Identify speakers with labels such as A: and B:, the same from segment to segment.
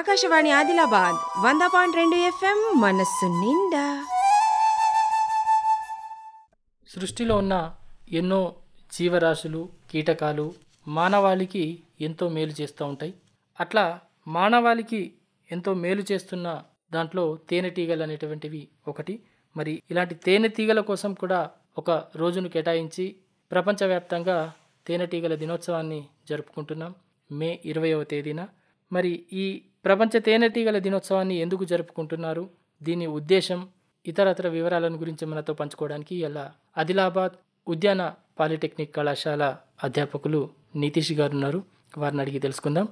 A: ఆకాశవాణి ఆదిలాబాద్ వంద పాయింట్ రెండు ఎఫ్ఎం మనస్సు నిండా సృష్టిలో ఉన్న ఎన్నో జీవరాశులు కీటకాలు మానవాళికి ఎంతో మేలు చేస్తూ ఉంటాయి అట్లా మానవాళికి ఎంతో మేలు చేస్తున్న దాంట్లో తేనెటీగలు అనేటువంటివి ఒకటి మరి ఇలాంటి తేనెటీగల కోసం కూడా ఒక రోజును కేటాయించి ప్రపంచవ్యాప్తంగా తేనెటీగల దినోత్సవాన్ని జరుపుకుంటున్నాం మే ఇరవయవ తేదీన మరి ఈ ప్రపంచ తేనెటీగల దినోత్సవాన్ని ఎందుకు జరుపుకుంటున్నారు దీని ఉద్దేశం ఇతర వివరాలను గురించి మనతో పంచుకోవడానికి ఇలా ఆదిలాబాద్ ఉద్యాన పాలిటెక్నిక్ కళాశాల అధ్యాపకులు నితీష్ గారు ఉన్నారు వారిని అడిగి తెలుసుకుందాం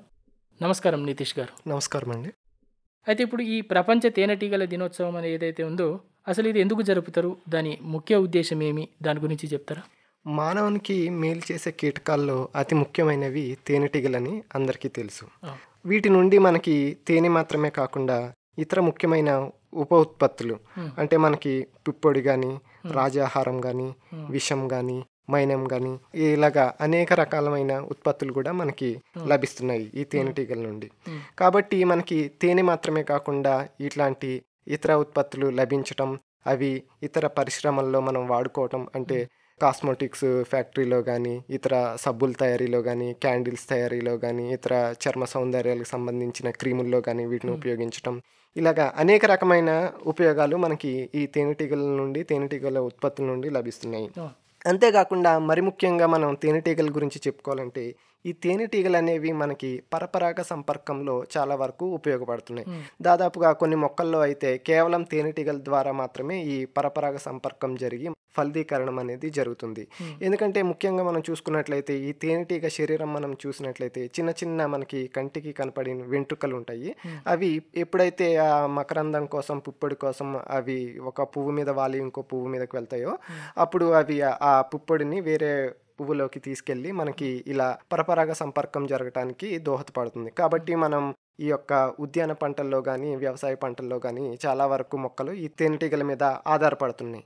A: నమస్కారం నితీష్ గారు నమస్కారం అండి అయితే ఇప్పుడు ఈ ప్రపంచ తేనెటీగల దినోత్సవం అనేది ఏదైతే ఉందో అసలు ఇది ఎందుకు జరుపుతారు దాని ముఖ్య ఉద్దేశం ఏమి దాని గురించి చెప్తారా
B: మానవునికి మేలు చేసే కీటకాల్లో అతి ముఖ్యమైనవి తేనెటీగలని అందరికీ తెలుసు వీటి నుండి మనకి తేనె మాత్రమే కాకుండా ఇతర ముఖ్యమైన ఉప ఉత్పత్తులు అంటే మనకి పిప్పొడి కానీ రాజాహారం కానీ విషం కానీ మైనం కానీ ఇలాగా అనేక రకాలమైన ఉత్పత్తులు కూడా మనకి లభిస్తున్నాయి ఈ తేనెటీగల నుండి కాబట్టి మనకి తేనె మాత్రమే కాకుండా ఇట్లాంటి ఇతర ఉత్పత్తులు లభించటం అవి ఇతర పరిశ్రమల్లో మనం వాడుకోవటం అంటే కాస్మోటిక్స్ ఫ్యాక్టరీలో కానీ ఇతర సబ్బుల తయారీలో కానీ క్యాండిల్స్ తయారీలో కానీ ఇతర చర్మ సౌందర్యాలకు సంబంధించిన క్రీముల్లో కానీ వీటిని hmm. ఉపయోగించడం ఇలాగా అనేక రకమైన ఉపయోగాలు మనకి ఈ తేనెటీగల నుండి తేనెటీగల ఉత్పత్తుల నుండి లభిస్తున్నాయి అంతేకాకుండా మరి ముఖ్యంగా మనం తేనెటీగల గురించి చెప్పుకోవాలంటే ఈ తేనెటీగలు అనేవి మనకి పరపరాగ సంపర్కంలో చాలా వరకు ఉపయోగపడుతున్నాయి దాదాపుగా కొన్ని మొక్కల్లో అయితే కేవలం తేనెటీగల ద్వారా మాత్రమే ఈ పరపరాగ సంపర్కం జరిగి ఫలదీకరణం అనేది జరుగుతుంది ఎందుకంటే ముఖ్యంగా మనం చూసుకున్నట్లయితే ఈ తేనెటీగ శరీరం మనం చూసినట్లయితే చిన్న చిన్న మనకి కంటికి కనపడిన వెంట్రుకలు ఉంటాయి అవి ఎప్పుడైతే ఆ మకరందం కోసం పుప్పొడి కోసం అవి ఒక పువ్వు మీద వాలి ఇంకో పువ్వు మీదకి వెళ్తాయో అప్పుడు అవి ఆ పుప్పొడిని వేరే పువ్వులోకి తీసుకెళ్ళి మనకి ఇలా పరపరాగ సంపర్కం జరగటానికి దోహదపడుతుంది కాబట్టి మనం ఈ యొక్క ఉద్యాన పంటల్లో కానీ వ్యవసాయ పంటల్లో కానీ చాలా వరకు మొక్కలు ఈ తేనెటీగల మీద ఆధారపడుతున్నాయి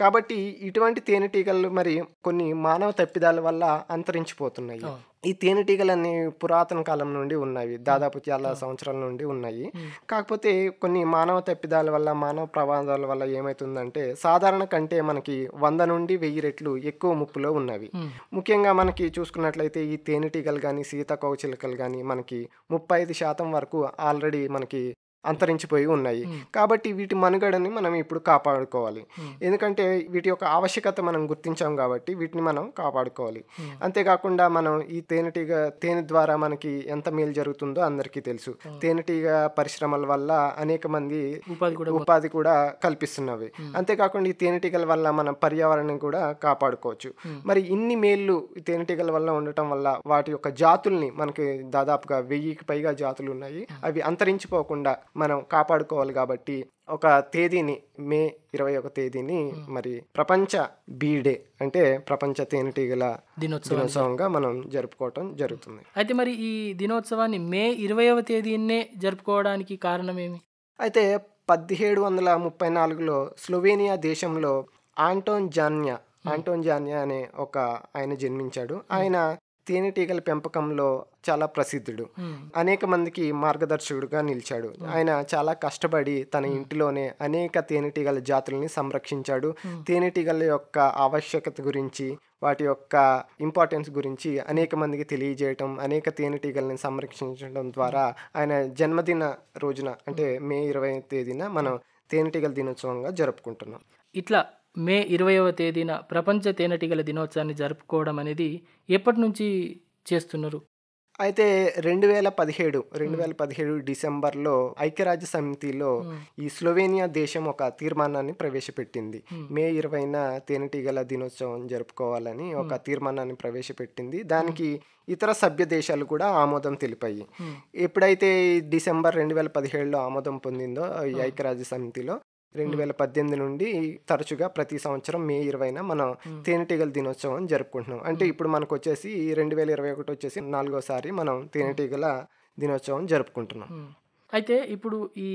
B: కాబట్టి ఇటువంటి తేనెటీగలు మరి కొన్ని మానవ తప్పిదాల వల్ల అంతరించిపోతున్నాయి ఈ తేనెటీగలన్నీ పురాతన కాలం నుండి ఉన్నాయి దాదాపు చాలా సంవత్సరాల నుండి ఉన్నాయి కాకపోతే కొన్ని మానవ తప్పిదాల వల్ల మానవ ప్రమాదాల వల్ల ఏమవుతుందంటే సాధారణ కంటే మనకి వంద నుండి వెయ్యి రెట్లు ఎక్కువ ముప్పులో ఉన్నవి ముఖ్యంగా మనకి చూసుకున్నట్లయితే ఈ తేనెటీగలు కానీ సీతాకోకచిలుకలు కానీ మనకి ముప్పై ఐదు శాతం వరకు ఆల్రెడీ మనకి అంతరించిపోయి ఉన్నాయి కాబట్టి వీటి మనుగడని మనం ఇప్పుడు కాపాడుకోవాలి ఎందుకంటే వీటి యొక్క ఆవశ్యకత మనం గుర్తించాం కాబట్టి వీటిని మనం కాపాడుకోవాలి అంతేకాకుండా మనం ఈ తేనెటీగ తేనె ద్వారా మనకి ఎంత మేలు జరుగుతుందో అందరికీ తెలుసు తేనెటీగ పరిశ్రమల వల్ల అనేక మంది ఉపాధి కూడా కల్పిస్తున్నవి అంతేకాకుండా ఈ తేనెటీగల వల్ల మనం పర్యావరణం కూడా కాపాడుకోవచ్చు మరి ఇన్ని మేళ్ళు తేనెటీగల వల్ల ఉండటం వల్ల వాటి యొక్క జాతుల్ని మనకి దాదాపుగా వెయ్యికి పైగా జాతులు ఉన్నాయి అవి అంతరించిపోకుండా మనం కాపాడుకోవాలి కాబట్టి ఒక తేదీని మే ఇరవై ఒక తేదీని మరి ప్రపంచ బీ డే అంటే ప్రపంచ తేనెటీగల దినోత్సవంగా మనం జరుపుకోవటం జరుగుతుంది
A: అయితే మరి ఈ దినోత్సవాన్ని మే ఇరవైవ తేదీనే జరుపుకోవడానికి కారణం ఏమి అయితే
B: పదిహేడు వందల ముప్పై నాలుగులో స్లోవేనియా దేశంలో ఆంటోన్ జాన్యా ఆంటోన్ జాన్యా అనే ఒక ఆయన జన్మించాడు ఆయన తేనెటీగల పెంపకంలో చాలా ప్రసిద్ధుడు అనేక మందికి మార్గదర్శకుడుగా నిలిచాడు ఆయన చాలా కష్టపడి తన ఇంటిలోనే అనేక తేనెటీగల జాతులని సంరక్షించాడు తేనెటీగల యొక్క ఆవశ్యకత గురించి వాటి యొక్క ఇంపార్టెన్స్ గురించి అనేక మందికి తెలియజేయటం అనేక తేనెటీగలని సంరక్షించడం ద్వారా ఆయన జన్మదిన రోజున అంటే మే ఇరవై తేదీన మనం తేనెటీగల దినోత్సవంగా జరుపుకుంటున్నాం
A: ఇట్లా మే ఇరవైవ తేదీన ప్రపంచ తేనెటీగల దినోత్సవాన్ని జరుపుకోవడం అనేది ఎప్పటి నుంచి చేస్తున్నారు
B: అయితే రెండు వేల పదిహేడు రెండు వేల పదిహేడు డిసెంబర్లో ఐక్యరాజ్య సమితిలో ఈ స్లోవేనియా దేశం ఒక తీర్మానాన్ని ప్రవేశపెట్టింది మే ఇరవైన తేనెటీగల దినోత్సవం జరుపుకోవాలని ఒక తీర్మానాన్ని ప్రవేశపెట్టింది దానికి ఇతర సభ్య దేశాలు కూడా ఆమోదం తెలిపాయి ఎప్పుడైతే డిసెంబర్ రెండు వేల పదిహేడులో ఆమోదం పొందిందో ఈ ఐక్యరాజ్య సమితిలో రెండు వేల పద్దెనిమిది నుండి తరచుగా ప్రతి సంవత్సరం మే ఇరవైన మనం తేనెటీగల దినోత్సవం జరుపుకుంటున్నాం అంటే ఇప్పుడు మనకు వచ్చేసి రెండు వేల ఇరవై ఒకటి వచ్చేసి నాలుగోసారి మనం తేనెటీగల దినోత్సవం జరుపుకుంటున్నాం
A: అయితే ఇప్పుడు ఈ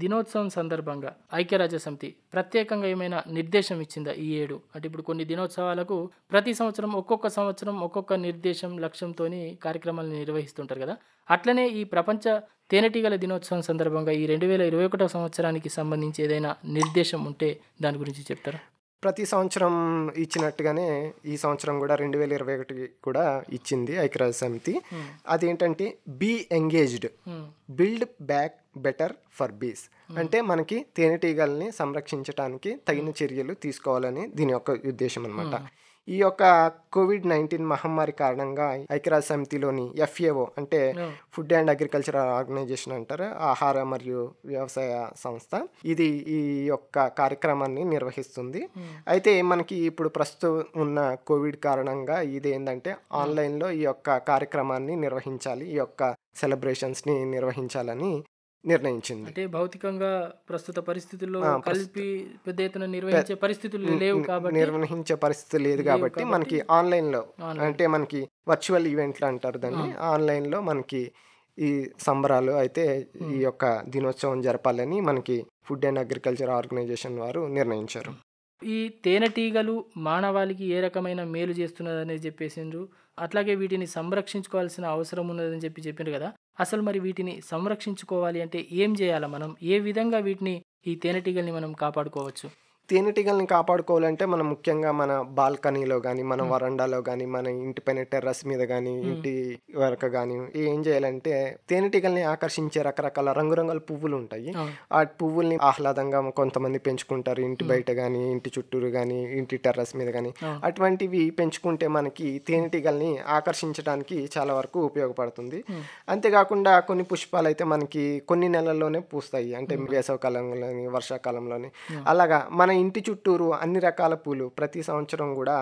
A: దినోత్సవం సందర్భంగా ఐక్యరాజ్య సమితి ప్రత్యేకంగా ఏమైనా నిర్దేశం ఇచ్చిందా ఈ ఏడు అంటే ఇప్పుడు కొన్ని దినోత్సవాలకు ప్రతి సంవత్సరం ఒక్కొక్క సంవత్సరం ఒక్కొక్క నిర్దేశం లక్ష్యంతో కార్యక్రమాలను నిర్వహిస్తుంటారు కదా అట్లనే ఈ ప్రపంచ తేనెటీగల దినోత్సవం సందర్భంగా ఈ రెండు వేల ఇరవై ఒకటో సంవత్సరానికి సంబంధించి ఏదైనా నిర్దేశం ఉంటే దాని గురించి చెప్తారా
B: ప్రతి సంవత్సరం ఇచ్చినట్టుగానే ఈ సంవత్సరం కూడా రెండు వేల ఇరవై ఒకటి కూడా ఇచ్చింది ఐక్యరాజ్య సమితి hmm. అదేంటంటే bee engaged build back better for bees అంటే మనకి తేనెటీగల్ని సంరక్షించడానికి తగిన hmm. చర్యలు తీసుకోవాలని దీని యొక్క ఉద్దేశం అనమాట hmm. ఈ యొక్క కోవిడ్ నైన్టీన్ మహమ్మారి కారణంగా ఐక్యరాజ్య సమితిలోని ఎఫ్ఏఓ అంటే ఫుడ్ అండ్ అగ్రికల్చర్ ఆర్గనైజేషన్ అంటారు ఆహార మరియు వ్యవసాయ సంస్థ ఇది ఈ యొక్క కార్యక్రమాన్ని నిర్వహిస్తుంది hmm. అయితే మనకి ఇప్పుడు ప్రస్తుతం ఉన్న కోవిడ్ కారణంగా ఇది ఏంటంటే hmm. ఆన్లైన్లో ఈ యొక్క కార్యక్రమాన్ని నిర్వహించాలి ఈ యొక్క సెలబ్రేషన్స్ని నిర్వహించాలని నిర్ణయించింది
A: అంటే భౌతికంగా ప్రస్తుత పరిస్థితుల్లో కలిపి పెద్ద ఎత్తున నిర్వహించే పరిస్థితులు లేవు కాబట్టి నిర్వహించే పరిస్థితి లేదు కాబట్టి మనకి
B: ఆన్లైన్లో అంటే మనకి వర్చువల్ ఈవెంట్లు అంటారు దాన్ని ఆన్లైన్లో మనకి ఈ సంబరాలు అయితే ఈ యొక్క దినోత్సవం జరపాలని మనకి ఫుడ్ అండ్ అగ్రికల్చర్ ఆర్గనైజేషన్ వారు నిర్ణయించారు
A: ఈ తేనెటీగలు మానవాళికి ఏ రకమైన మేలు చేస్తున్నదని చెప్పేసిండ్రు అట్లాగే వీటిని సంరక్షించుకోవాల్సిన అవసరం ఉన్నదని చెప్పి చెప్పిండ్రు కదా అసలు మరి వీటిని సంరక్షించుకోవాలి అంటే ఏం చేయాలి మనం ఏ విధంగా వీటిని ఈ తేనెటీగల్ని మనం కాపాడుకోవచ్చు
B: తేనెటీగల్ని కాపాడుకోవాలంటే మనం ముఖ్యంగా మన బాల్కనీలో కానీ మన వరండాలో కానీ మన ఇంటి పైన టెర్రస్ మీద కానీ ఇంటి వరకు కానీ ఏం చేయాలంటే తేనెటీగల్ని ఆకర్షించే రకరకాల రంగురంగుల పువ్వులు ఉంటాయి ఆ పువ్వుల్ని ఆహ్లాదంగా కొంతమంది పెంచుకుంటారు ఇంటి బయట కానీ ఇంటి చుట్టూరు కానీ ఇంటి టెర్రస్ మీద కానీ అటువంటివి పెంచుకుంటే మనకి తేనెటీగల్ని ఆకర్షించడానికి చాలా వరకు ఉపయోగపడుతుంది అంతేకాకుండా కొన్ని పుష్పాలు అయితే మనకి కొన్ని నెలల్లోనే పూస్తాయి అంటే వేసవకాలంలోని వర్షాకాలంలోని అలాగా మన ఇంటి చుట్టూరు అన్ని రకాల పూలు ప్రతి సంవత్సరం కూడా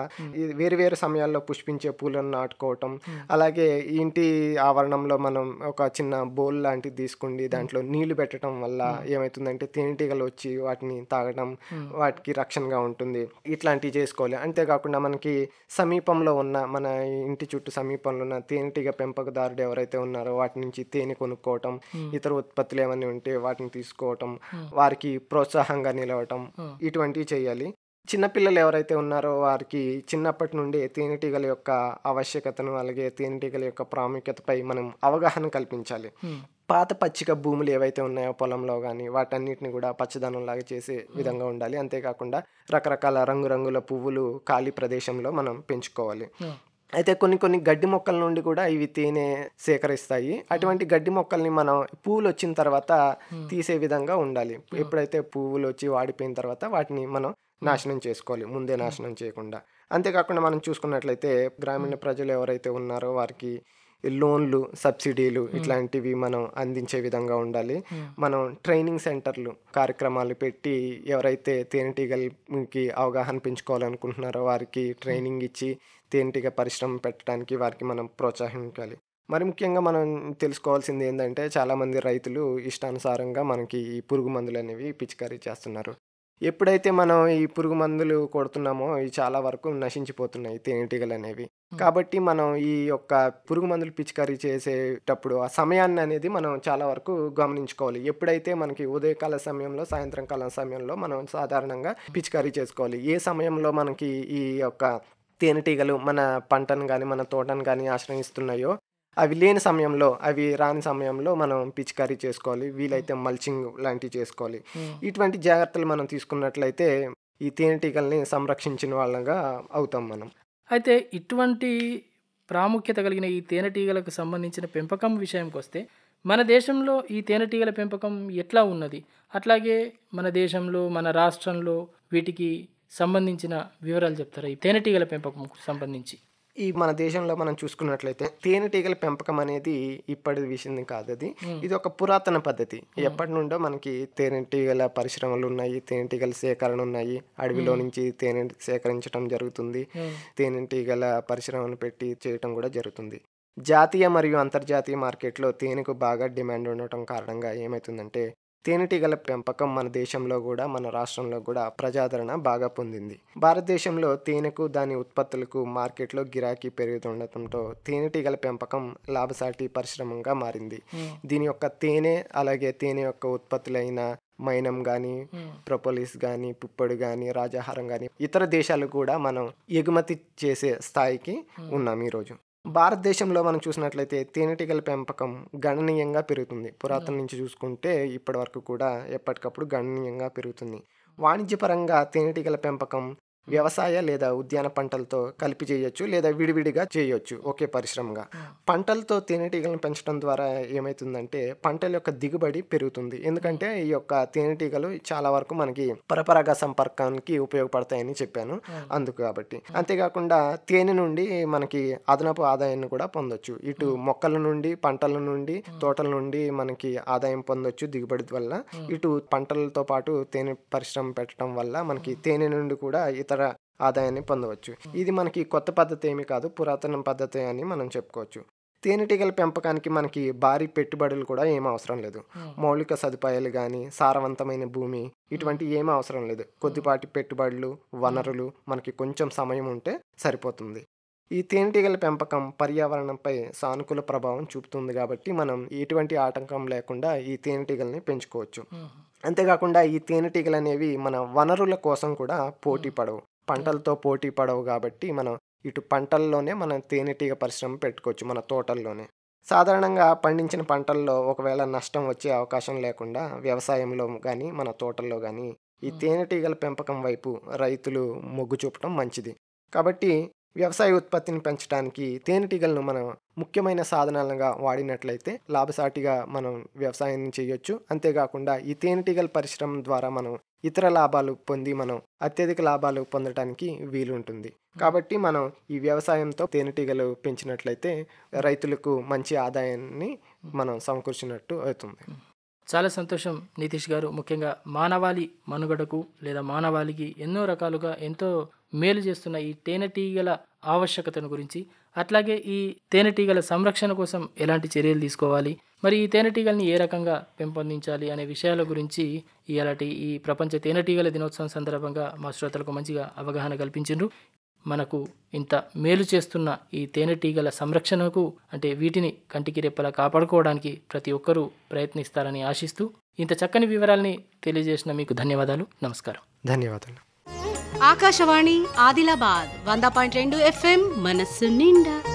B: వేరు వేరు సమయాల్లో పుష్పించే పూలను నాటుకోవటం అలాగే ఇంటి ఆవరణంలో మనం ఒక చిన్న బోల్ లాంటిది తీసుకుండి దాంట్లో నీళ్లు పెట్టడం వల్ల ఏమవుతుందంటే తేనెటీగలు వచ్చి వాటిని తాగడం వాటికి రక్షణగా ఉంటుంది ఇట్లాంటివి చేసుకోవాలి అంతేకాకుండా మనకి సమీపంలో ఉన్న మన ఇంటి చుట్టూ సమీపంలో ఉన్న తేనెటీగ పెంపకదారుడు ఎవరైతే ఉన్నారో వాటి నుంచి తేనె కొనుక్కోవటం ఇతర ఉత్పత్తులు ఏమైనా ఉంటే వాటిని తీసుకోవటం వారికి ప్రోత్సాహంగా నిలవటం ఇటు ఇటువంటివి చేయాలి చిన్నపిల్లలు ఎవరైతే ఉన్నారో వారికి చిన్నప్పటి నుండి తేనెటీగల యొక్క ఆవశ్యకతను అలాగే తేనెటీగల యొక్క ప్రాముఖ్యతపై మనం అవగాహన కల్పించాలి పాత పచ్చిక భూములు ఏవైతే ఉన్నాయో పొలంలో కానీ వాటన్నిటిని కూడా పచ్చదనంలాగా చేసే విధంగా ఉండాలి అంతేకాకుండా రకరకాల రంగురంగుల పువ్వులు ఖాళీ ప్రదేశంలో మనం పెంచుకోవాలి అయితే కొన్ని కొన్ని గడ్డి మొక్కల నుండి కూడా ఇవి తేనె సేకరిస్తాయి అటువంటి గడ్డి మొక్కల్ని మనం పువ్వులు వచ్చిన తర్వాత తీసే విధంగా ఉండాలి ఎప్పుడైతే పువ్వులు వచ్చి వాడిపోయిన తర్వాత వాటిని మనం నాశనం చేసుకోవాలి ముందే నాశనం చేయకుండా అంతేకాకుండా మనం చూసుకున్నట్లయితే గ్రామీణ ప్రజలు ఎవరైతే ఉన్నారో వారికి లోన్లు సబ్సిడీలు ఇట్లాంటివి మనం అందించే విధంగా ఉండాలి మనం ట్రైనింగ్ సెంటర్లు కార్యక్రమాలు పెట్టి ఎవరైతే తేనెటీగలకి అవగాహన పెంచుకోవాలనుకుంటున్నారో వారికి ట్రైనింగ్ ఇచ్చి తేనెటీగ పరిశ్రమ పెట్టడానికి వారికి మనం ప్రోత్సాహించాలి మరి ముఖ్యంగా మనం తెలుసుకోవాల్సింది ఏంటంటే చాలామంది రైతులు ఇష్టానుసారంగా మనకి ఈ పురుగు మందులు అనేవి పిచికారీ చేస్తున్నారు ఎప్పుడైతే మనం ఈ పురుగు మందులు కొడుతున్నామో ఇవి చాలా వరకు నశించిపోతున్నాయి తేనెటీగలు అనేవి కాబట్టి మనం ఈ యొక్క పురుగు మందులు పిచికారీ చేసేటప్పుడు ఆ సమయాన్ని అనేది మనం చాలా వరకు గమనించుకోవాలి ఎప్పుడైతే మనకి ఉదయకాల సమయంలో సాయంత్రం కాలం సమయంలో మనం సాధారణంగా పిచికారీ చేసుకోవాలి ఏ సమయంలో మనకి ఈ యొక్క తేనెటీగలు మన పంటను కానీ మన తోటను కానీ ఆశ్రయిస్తున్నాయో అవి లేని సమయంలో అవి రాని సమయంలో మనం పిచికారీ చేసుకోవాలి వీలైతే hmm. మల్చింగ్ లాంటివి చేసుకోవాలి hmm. ఇటువంటి జాగ్రత్తలు మనం తీసుకున్నట్లయితే ఈ తేనెటీగల్ని సంరక్షించిన వాళ్ళగా అవుతాం మనం
A: అయితే ఇటువంటి ప్రాముఖ్యత కలిగిన ఈ తేనెటీగలకు సంబంధించిన పెంపకం విషయంకి వస్తే మన దేశంలో ఈ తేనెటీగల పెంపకం ఎట్లా ఉన్నది అట్లాగే మన దేశంలో మన రాష్ట్రంలో వీటికి సంబంధించిన వివరాలు చెప్తారా ఈ తేనెటీగల పెంపకం సంబంధించి
B: ఈ మన దేశంలో మనం చూసుకున్నట్లయితే తేనెటీగల పెంపకం అనేది ఇప్పటి విషయం కాదు అది ఇది ఒక పురాతన పద్ధతి ఎప్పటి నుండో మనకి తేనెటీగల పరిశ్రమలు ఉన్నాయి తేనెటీగల సేకరణ ఉన్నాయి అడవిలో నుంచి తేనె సేకరించడం జరుగుతుంది తేనెటీగల పరిశ్రమలు పెట్టి చేయటం కూడా జరుగుతుంది జాతీయ మరియు అంతర్జాతీయ మార్కెట్లో తేనెకు బాగా డిమాండ్ ఉండటం కారణంగా ఏమవుతుందంటే తేనెటీగల పెంపకం మన దేశంలో కూడా మన రాష్ట్రంలో కూడా ప్రజాదరణ బాగా పొందింది భారతదేశంలో తేనెకు దాని ఉత్పత్తులకు మార్కెట్లో గిరాకీ పెరుగుతుండటంతో తేనెటీగల పెంపకం లాభసాటి పరిశ్రమంగా మారింది hmm. దీని యొక్క తేనె అలాగే తేనె యొక్క ఉత్పత్తులైన మైనం కానీ ప్రొపోలిస్ కానీ పుప్పొడి కానీ రాజాహారం కానీ ఇతర దేశాలు కూడా మనం ఎగుమతి చేసే స్థాయికి hmm. ఉన్నాం ఈరోజు భారతదేశంలో మనం చూసినట్లయితే తేనెటీగల పెంపకం గణనీయంగా పెరుగుతుంది పురాతన నుంచి చూసుకుంటే ఇప్పటి వరకు కూడా ఎప్పటికప్పుడు గణనీయంగా పెరుగుతుంది వాణిజ్యపరంగా తేనెటీగల పెంపకం వ్యవసాయ లేదా ఉద్యాన పంటలతో కలిపి చేయొచ్చు లేదా విడివిడిగా చేయొచ్చు ఒకే పరిశ్రమగా పంటలతో తేనెటీగలను పెంచడం ద్వారా ఏమవుతుందంటే పంటల యొక్క దిగుబడి పెరుగుతుంది ఎందుకంటే ఈ యొక్క తేనెటీగలు చాలా వరకు మనకి పరపరాగ సంపర్కానికి ఉపయోగపడతాయని చెప్పాను అందుకు కాబట్టి అంతేకాకుండా తేనె నుండి మనకి అదనపు ఆదాయాన్ని కూడా పొందొచ్చు ఇటు మొక్కల నుండి పంటల నుండి తోటల నుండి మనకి ఆదాయం పొందొచ్చు దిగుబడి వల్ల ఇటు పంటలతో పాటు తేనె పరిశ్రమ పెట్టడం వల్ల మనకి తేనె నుండి కూడా ఇతర నిరంతర ఆదాయాన్ని పొందవచ్చు ఇది మనకి కొత్త పద్ధతి ఏమీ కాదు పురాతన పద్ధతి అని మనం చెప్పుకోవచ్చు తేనెటీగల పెంపకానికి మనకి భారీ పెట్టుబడులు కూడా ఏం అవసరం లేదు మౌలిక సదుపాయాలు కానీ సారవంతమైన భూమి ఇటువంటి ఏమీ అవసరం లేదు కొద్దిపాటి పెట్టుబడులు వనరులు మనకి కొంచెం సమయం ఉంటే సరిపోతుంది ఈ తేనెటీగల పెంపకం పర్యావరణంపై సానుకూల ప్రభావం చూపుతుంది కాబట్టి మనం ఎటువంటి ఆటంకం లేకుండా ఈ తేనెటీగల్ని పెంచుకోవచ్చు అంతేకాకుండా ఈ తేనెటీగలు అనేవి మన వనరుల కోసం కూడా పోటీ పడవు పంటలతో పోటీ పడవు కాబట్టి మనం ఇటు పంటల్లోనే మనం తేనెటీగ పరిశ్రమ పెట్టుకోవచ్చు మన తోటల్లోనే సాధారణంగా పండించిన పంటల్లో ఒకవేళ నష్టం వచ్చే అవకాశం లేకుండా వ్యవసాయంలో కానీ మన తోటల్లో కానీ ఈ తేనెటీగల పెంపకం వైపు రైతులు మొగ్గు చూపటం మంచిది కాబట్టి వ్యవసాయ ఉత్పత్తిని పెంచడానికి తేనెటీగలను మనం ముఖ్యమైన సాధనాలుగా వాడినట్లయితే లాభసాటిగా మనం వ్యవసాయం చేయొచ్చు అంతేకాకుండా ఈ తేనెటీగల పరిశ్రమ ద్వారా మనం ఇతర లాభాలు పొంది మనం అత్యధిక లాభాలు పొందడానికి వీలుంటుంది కాబట్టి మనం ఈ వ్యవసాయంతో తేనెటీగలు పెంచినట్లయితే రైతులకు మంచి ఆదాయాన్ని మనం సమకూర్చినట్టు అవుతుంది
A: చాలా సంతోషం నితీష్ గారు ముఖ్యంగా మానవాళి మనుగడకు లేదా మానవాళికి ఎన్నో రకాలుగా ఎంతో మేలు చేస్తున్న ఈ తేనెటీగల ఆవశ్యకతను గురించి అట్లాగే ఈ తేనెటీగల సంరక్షణ కోసం ఎలాంటి చర్యలు తీసుకోవాలి మరి ఈ తేనెటీగల్ని ఏ రకంగా పెంపొందించాలి అనే విషయాల గురించి ఇలాంటి ఈ ప్రపంచ తేనెటీగల దినోత్సవం సందర్భంగా మా శ్రోతలకు మంచిగా అవగాహన కల్పించిండ్రు మనకు ఇంత మేలు చేస్తున్న ఈ తేనెటీగల సంరక్షణకు అంటే వీటిని కంటికి రెప్పలా కాపాడుకోవడానికి ప్రతి ఒక్కరూ ప్రయత్నిస్తారని ఆశిస్తూ ఇంత చక్కని వివరాలని తెలియజేసిన మీకు ధన్యవాదాలు నమస్కారం ధన్యవాదాలు
B: ఆకాశవాణి ఆదిలాబాద్ వంద పాయింట్ రెండు ఎఫ్ఎం మనస్సు నిండా